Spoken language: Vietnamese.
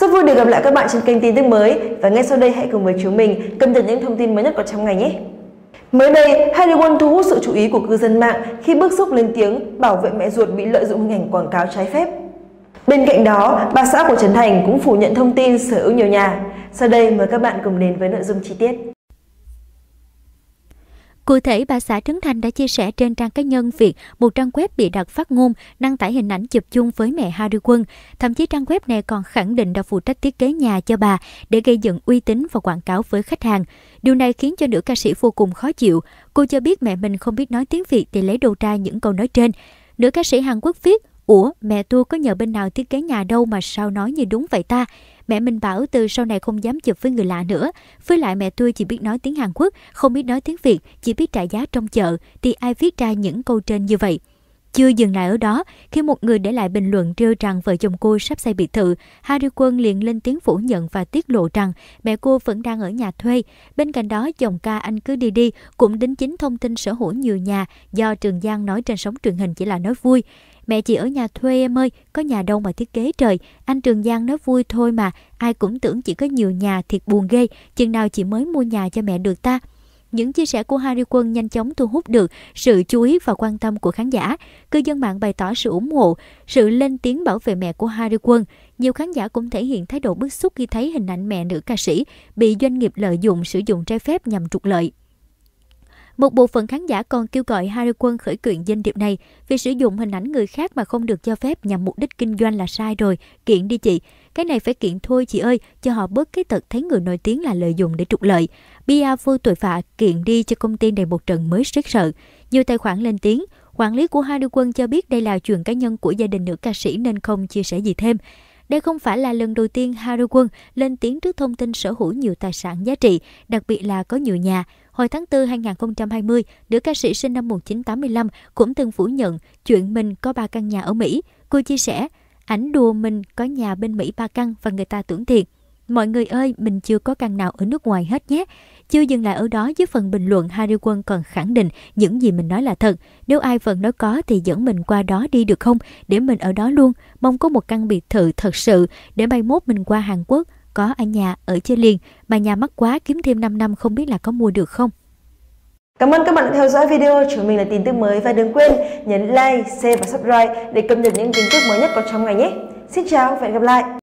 Rất vui được gặp lại các bạn trên kênh tin tức mới và ngay sau đây hãy cùng với chúng mình cập nhật những thông tin mới nhất của trong ngày nhé. Mới đây, Harry Won thu hút sự chú ý của cư dân mạng khi bức xúc lên tiếng bảo vệ mẹ ruột bị lợi dụng hình ảnh quảng cáo trái phép. Bên cạnh đó, bà xã của Trần Thành cũng phủ nhận thông tin sở hữu nhiều nhà. Sau đây mời các bạn cùng đến với nội dung chi tiết. Cụ thể, bà xã Trấn Thành đã chia sẻ trên trang cá nhân việc một trang web bị đặt phát ngôn đăng tải hình ảnh chụp chung với mẹ Harry Quân. Thậm chí trang web này còn khẳng định đã phụ trách thiết kế nhà cho bà để gây dựng uy tín và quảng cáo với khách hàng. Điều này khiến cho nữ ca sĩ vô cùng khó chịu. Cô cho biết mẹ mình không biết nói tiếng Việt thì lấy đầu ra những câu nói trên. Nữ ca sĩ Hàn Quốc viết, Ủa, mẹ tôi có nhờ bên nào thiết kế nhà đâu mà sao nói như đúng vậy ta? Mẹ mình bảo từ sau này không dám chụp với người lạ nữa. Với lại mẹ tôi chỉ biết nói tiếng Hàn Quốc, không biết nói tiếng Việt, chỉ biết trả giá trong chợ thì ai viết ra những câu trên như vậy. Chưa dừng lại ở đó, khi một người để lại bình luận trêu rằng vợ chồng cô sắp xây biệt thự, Harry Quân liền lên tiếng phủ nhận và tiết lộ rằng mẹ cô vẫn đang ở nhà thuê. Bên cạnh đó, chồng ca anh cứ đi đi cũng đính chính thông tin sở hữu nhiều nhà do Trường Giang nói trên sóng truyền hình chỉ là nói vui. Mẹ chị ở nhà thuê em ơi, có nhà đâu mà thiết kế trời. Anh Trường Giang nói vui thôi mà, ai cũng tưởng chỉ có nhiều nhà thiệt buồn ghê, chừng nào chị mới mua nhà cho mẹ được ta những chia sẻ của Harry Quân nhanh chóng thu hút được sự chú ý và quan tâm của khán giả. Cư dân mạng bày tỏ sự ủng hộ, sự lên tiếng bảo vệ mẹ của Harry Quân. Nhiều khán giả cũng thể hiện thái độ bức xúc khi thấy hình ảnh mẹ nữ ca sĩ bị doanh nghiệp lợi dụng sử dụng trái phép nhằm trục lợi. Một bộ phận khán giả còn kêu gọi Harry Quân khởi kiện danh điệp này vì sử dụng hình ảnh người khác mà không được cho phép nhằm mục đích kinh doanh là sai rồi, kiện đi chị. Cái này phải kiện thôi chị ơi, cho họ bớt cái tật thấy người nổi tiếng là lợi dụng để trục lợi. Bia vô tội phạ kiện đi cho công ty này một trận mới rất sợ. Nhiều tài khoản lên tiếng, quản lý của Harry Quân cho biết đây là chuyện cá nhân của gia đình nữ ca sĩ nên không chia sẻ gì thêm. Đây không phải là lần đầu tiên Harry Quân lên tiếng trước thông tin sở hữu nhiều tài sản giá trị, đặc biệt là có nhiều nhà. Hồi tháng 4 2020, nữ ca sĩ sinh năm 1985 cũng từng phủ nhận chuyện mình có ba căn nhà ở Mỹ. Cô chia sẻ, ảnh đùa mình có nhà bên Mỹ ba căn và người ta tưởng thiệt. Mọi người ơi, mình chưa có căn nào ở nước ngoài hết nhé. Chưa dừng lại ở đó dưới phần bình luận, Harry Quân còn khẳng định những gì mình nói là thật. Nếu ai vẫn nói có thì dẫn mình qua đó đi được không? Để mình ở đó luôn. Mong có một căn biệt thự thật sự để bay mốt mình qua Hàn Quốc. Có ở nhà, ở chơi liền. Mà nhà mắc quá kiếm thêm 5 năm không biết là có mua được không? Cảm ơn các bạn đã theo dõi video, chúng mình là tin tức mới và đừng quên nhấn like, share và subscribe để cập nhật những tin tức mới nhất có trong ngày nhé. Xin chào và hẹn gặp lại!